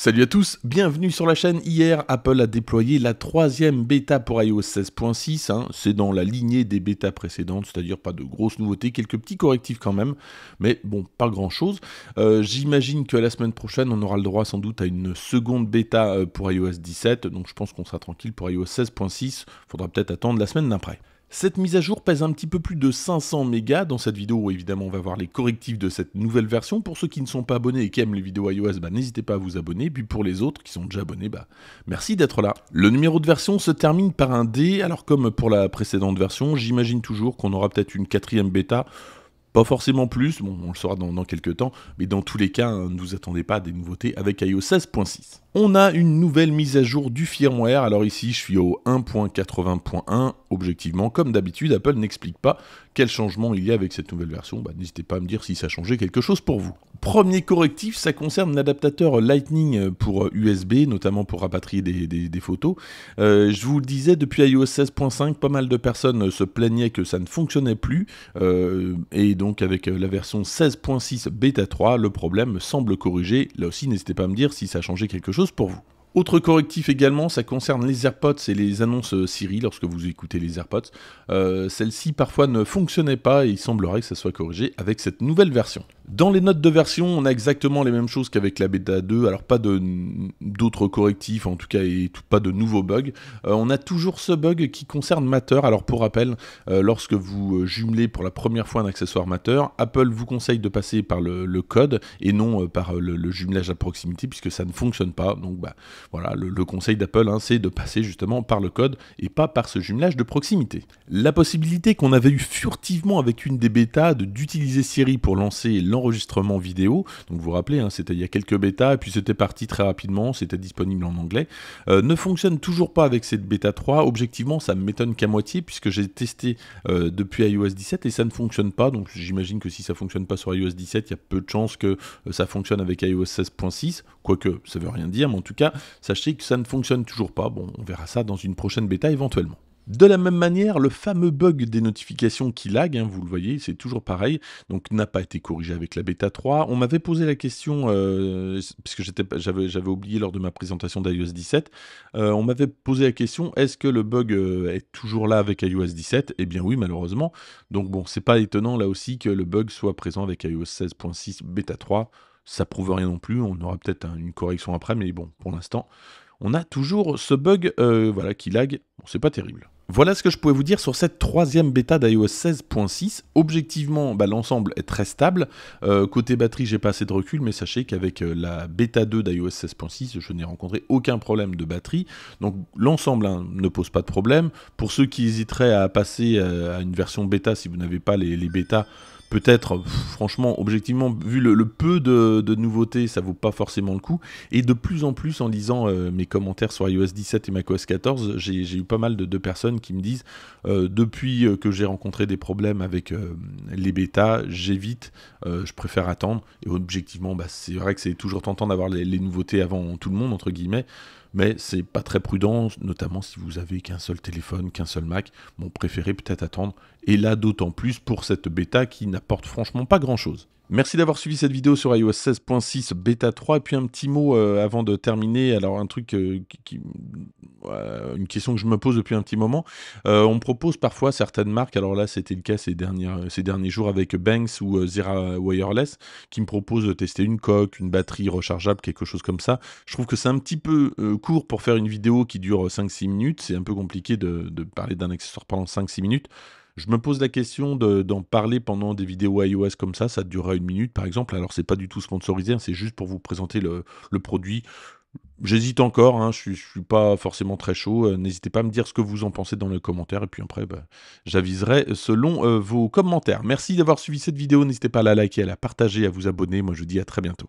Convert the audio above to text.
Salut à tous, bienvenue sur la chaîne. Hier, Apple a déployé la troisième bêta pour iOS 16.6. Hein. C'est dans la lignée des bêtas précédentes, c'est-à-dire pas de grosses nouveautés, quelques petits correctifs quand même, mais bon, pas grand-chose. Euh, j'imagine que la semaine prochaine, on aura le droit sans doute à une seconde bêta euh, pour iOS 17, donc je pense qu'on sera tranquille pour iOS 16.6. Faudra peut-être attendre la semaine d'après. Cette mise à jour pèse un petit peu plus de 500 mégas. Dans cette vidéo, évidemment, on va voir les correctifs de cette nouvelle version. Pour ceux qui ne sont pas abonnés et qui aiment les vidéos iOS, bah, n'hésitez pas à vous abonner. puis pour les autres qui sont déjà abonnés, bah, merci d'être là. Le numéro de version se termine par un D. Alors comme pour la précédente version, j'imagine toujours qu'on aura peut-être une quatrième bêta. Pas forcément plus, bon, on le saura dans, dans quelques temps, mais dans tous les cas, ne vous attendez pas à des nouveautés avec iOS 16.6. On a une nouvelle mise à jour du firmware. Alors ici, je suis au 1.80.1. Objectivement, comme d'habitude, Apple n'explique pas quel changement il y a avec cette nouvelle version. Bah, n'hésitez pas à me dire si ça a changé quelque chose pour vous. Premier correctif, ça concerne l'adaptateur Lightning pour USB, notamment pour rapatrier des, photos. Euh, je vous le disais, depuis iOS 16.5, pas mal de personnes se plaignaient que ça ne fonctionnait plus. Euh, et donc avec la version 16.6 bêta 3, le problème semble corrigé. Là aussi, n'hésitez pas à me dire si ça a changé quelque chose pour vous. Autre correctif également, ça concerne les AirPods et les annonces euh, Siri lorsque vous écoutez les AirPods. celle euh, Celles-ci parfois ne fonctionnaient pas et il semblerait que ça soit corrigé avec cette nouvelle version. Dans les notes de version, on a exactement les mêmes choses qu'avec la bêta 2, alors pas d'autres correctifs en tout cas et pas de nouveaux bugs. Euh, on a toujours ce bug qui concerne Matter. Alors pour rappel, euh, lorsque vous euh, jumelez pour la première fois un accessoire Matter, Apple vous conseille de passer par le, code et non par le, jumelage à proximité puisque ça ne fonctionne pas. Donc bah, voilà, le, conseil d'Apple hein, c'est de passer justement par le code et pas par ce jumelage de proximité. La possibilité qu'on avait eu furtivement avec une des bêtas d'utiliser Siri pour lancer enregistrement vidéo. Donc vous vous rappelez, hein, c'était il y a quelques bêtas, et puis c'était parti très rapidement, c'était disponible en anglais. Euh, ne fonctionne toujours pas avec cette bêta 3. Objectivement, ça m'étonne qu'à moitié, puisque j'ai testé euh, depuis iOS 17 et ça ne fonctionne pas. Donc j'imagine que si ça fonctionne pas sur iOS 17, il y a peu de chances que euh, ça fonctionne avec iOS 16.6. Quoique, ça veut rien dire, mais en tout cas, sachez que ça ne fonctionne toujours pas. Bon, on verra ça dans une prochaine bêta éventuellement. De la même manière, le fameux bug des notifications qui lag, hein, vous le voyez, c'est toujours pareil, donc n'a pas été corrigé avec la bêta 3. On m'avait posé la question, euh, puisque j'avais oublié lors de ma présentation d'iOS 17, euh, on m'avait posé la question, est-ce que le bug euh, est toujours là avec iOS 17 Eh bien oui, malheureusement. Donc bon, c'est pas étonnant là aussi que le bug soit présent avec iOS 16.6 bêta 3. Ça prouve rien non plus, on aura peut-être une correction après, mais bon, pour l'instant, on a toujours ce bug voilà, qui lag. Bon, c'est pas terrible. Voilà ce que je pouvais vous dire sur cette troisième bêta d'iOS 16.6. Objectivement, bah, l'ensemble est très stable. Euh, côté batterie, j'ai pas assez de recul, mais sachez qu'avec euh, la bêta 2 d'iOS 16.6, je n'ai rencontré aucun problème de batterie. Donc l'ensemble hein, ne pose pas de problème. Pour ceux qui hésiteraient à passer euh, à une version bêta si vous n'avez pas les, les bêtas, peut-être, euh, franchement, objectivement, vu le, peu de, nouveautés, ça vaut pas forcément le coup. Et de plus en plus, en lisant euh, mes commentaires sur iOS 17 et macOS 14, j'ai eu pas mal de, personnes qui me disent euh, depuis que j'ai rencontré des problèmes avec les bêtas, j'évite, je préfère attendre. Et objectivement, bah, c'est vrai que c'est toujours tentant d'avoir les, les nouveautés avant tout le monde, entre guillemets mais c'est pas très prudent, notamment si vous avez qu'un seul téléphone, qu'un seul Mac. Bon, préféré peut-être attendre, et là d'autant plus pour cette bêta qui n'apporte franchement pas grand-chose. Merci d'avoir suivi cette vidéo sur iOS 16.6 Beta 3. Et puis un petit mot euh, avant de terminer. Alors un truc, euh, qui, euh, une question que je me pose depuis un petit moment. on propose parfois certaines marques. Alors là, c'était le cas ces, ces derniers jours avec Banks ou Zira Wireless, qui me proposent de tester une coque, une batterie rechargeable, quelque chose comme ça. Je trouve que c'est un petit peu court pour faire une vidéo qui dure 5-6 minutes. C'est un peu compliqué de, de parler d'un accessoire pendant 5-6 minutes. Je me pose la question d'en parler pendant des vidéos iOS comme ça, ça durera une minute par exemple. Alors c'est pas du tout sponsorisé, hein, c'est juste pour vous présenter le, produit. J'hésite encore, hein, je ne suis pas forcément très chaud. Euh, n'hésitez pas à me dire ce que vous en pensez dans les commentaires. Et puis après, bah, j'aviserai selon euh, vos commentaires. Merci d'avoir suivi cette vidéo. N'hésitez pas à la liker, à la partager, à vous abonner. Moi, je vous dis à très bientôt.